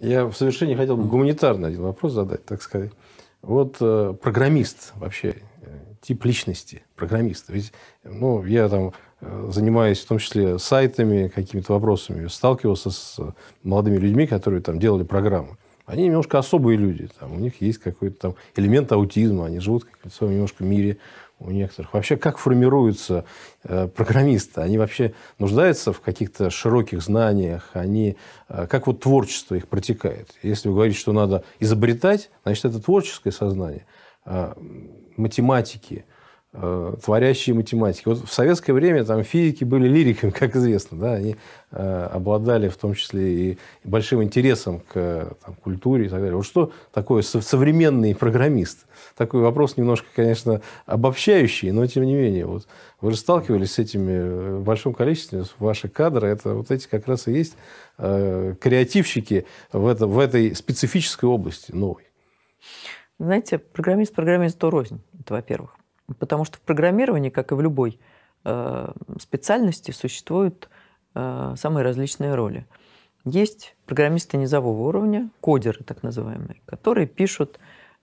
Я в совершении хотел бы гуманитарный один вопрос задать, так сказать. Вот э, программист вообще, э, тип личности программиста. Ведь ну, я там э, занимаюсь в том числе сайтами, какими-то вопросами, сталкивался с э, молодыми людьми, которые там делали программы они немножко особые люди. Там, у них есть какой-то там элемент аутизма, они живут как-то в своем немножко мире у некоторых. Вообще, как формируются э, программисты? Они вообще нуждаются в каких-то широких знаниях? Они, э, как вот творчество их протекает? Если вы говорите, что надо изобретать, значит, это творческое сознание. Э, математики – Э, творящие математики. Вот в советское время там физики были лириками, как известно, да, они э, обладали в том числе и большим интересом к там, культуре и так далее. Вот что такое со- современный программист? Такой вопрос немножко, конечно, обобщающий, но тем не менее, вот вы же сталкивались с этими в э, большом количестве, ваши кадры, это вот эти как раз и есть э, креативщики в, это, в этой специфической области новой. Знаете, программист программист то рознь, это во-первых. Потому что в программировании, как и в любой э, специальности, существуют э, самые различные роли. Есть программисты низового уровня, кодеры так называемые, которые пишут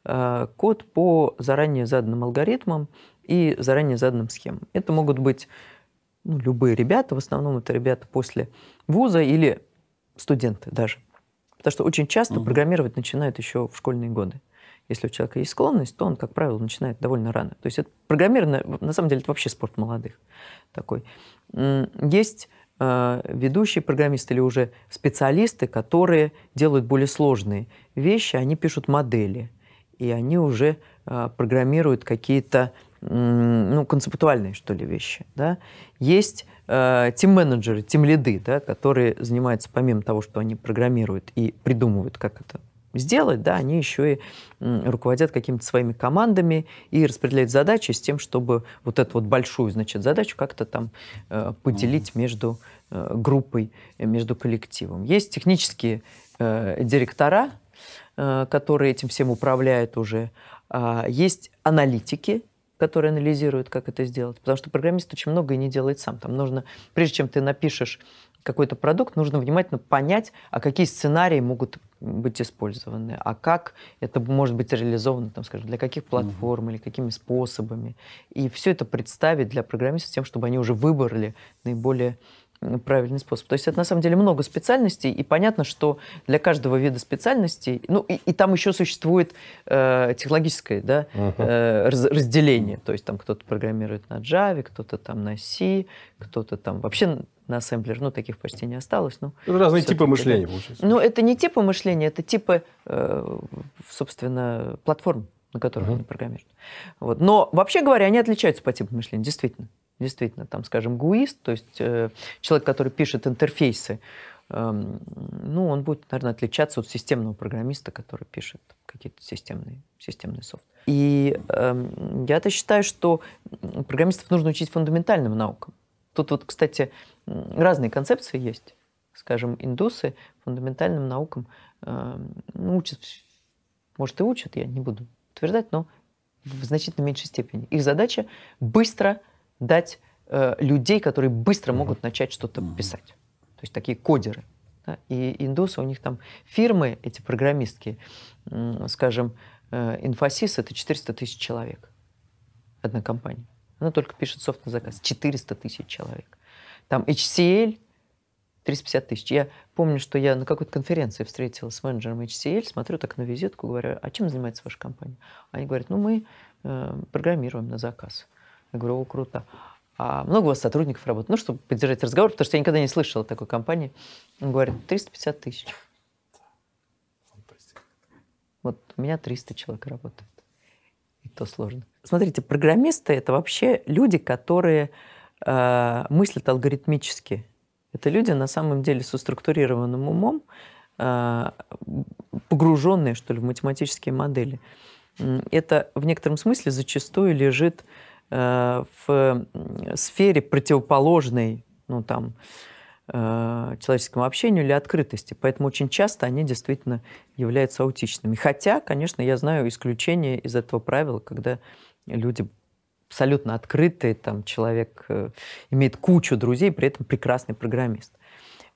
э, код по заранее заданным алгоритмам и заранее заданным схемам. Это могут быть ну, любые ребята, в основном это ребята после вуза или студенты даже. Потому что очень часто угу. программировать начинают еще в школьные годы. Если у человека есть склонность, то он, как правило, начинает довольно рано. То есть это программирование, на самом деле, это вообще спорт молодых такой. Есть э, ведущие программисты или уже специалисты, которые делают более сложные вещи, они пишут модели, и они уже э, программируют какие-то ну, концептуальные, что ли, вещи. Да? Есть э, тим-менеджеры, тим-лиды, да, которые занимаются помимо того, что они программируют и придумывают, как это сделать, да, они еще и руководят какими-то своими командами и распределяют задачи с тем, чтобы вот эту вот большую, значит, задачу как-то там э, поделить между э, группой, э, между коллективом. Есть технические э, директора, э, которые этим всем управляют уже, э, есть аналитики, которые анализируют, как это сделать. Потому что программист очень многое не делает сам. Там нужно, прежде чем ты напишешь какой-то продукт, нужно внимательно понять, а какие сценарии могут быть использованы, а как это может быть реализовано, там, скажем, для каких платформ mm или какими способами. И все это представить для программистов тем, чтобы они уже выбрали наиболее правильный способ. То есть это на самом деле много специальностей, и понятно, что для каждого вида специальностей, ну и, и там еще существует э, технологическое да, uh-huh. э, раз, разделение. То есть там кто-то программирует на Java, кто-то там на C, кто-то там вообще на ассемблер, ну таких почти не осталось. Ну, Разные типы мышления, получается. Ну это не типы мышления, это типы, э, собственно, платформ, на которых uh-huh. они программируют. Вот. Но вообще говоря, они отличаются по типам мышления, действительно действительно, там, скажем, гуист, то есть э, человек, который пишет интерфейсы, э, ну, он будет, наверное, отличаться от системного программиста, который пишет какие-то системные, системные софт. И э, я-то считаю, что программистов нужно учить фундаментальным наукам. Тут вот, кстати, разные концепции есть. Скажем, индусы фундаментальным наукам э, учат, может, и учат, я не буду утверждать, но в значительно меньшей степени. Их задача быстро дать э, людей, которые быстро mm-hmm. могут начать что-то mm-hmm. писать. То есть такие кодеры. Да? И индусы, у них там фирмы, эти программистки, э, скажем, э, это 400 тысяч человек. Одна компания. Она только пишет софт на заказ. 400 тысяч человек. Там HCL 350 тысяч. Я помню, что я на какой-то конференции встретилась с менеджером HCL, смотрю так на визитку, говорю, а чем занимается ваша компания? Они говорят, ну мы э, программируем на заказ. Я говорю, о, круто. А много у вас сотрудников работает? Ну, чтобы поддержать разговор, потому что я никогда не слышала такой компании. Он говорит, 350 тысяч. Фантастика. Вот у меня 300 человек работает. И то сложно. Смотрите, программисты — это вообще люди, которые э, мыслят алгоритмически. Это люди, на самом деле, со структурированным умом, э, погруженные, что ли, в математические модели. Это в некотором смысле зачастую лежит Э, в сфере противоположной, ну там, э, человеческому общению или открытости. Поэтому очень часто они действительно являются аутичными. Хотя, конечно, я знаю исключения из этого правила, когда люди абсолютно открытые, там человек э, имеет кучу друзей, при этом прекрасный программист.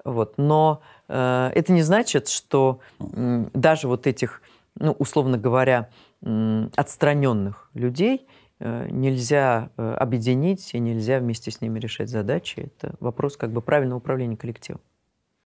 Вот. Но э, это не значит, что э, даже вот этих, ну, условно говоря, э, отстраненных людей – Э, нельзя э, объединить и нельзя вместе с ними решать задачи. Это вопрос как бы правильного управления коллективом.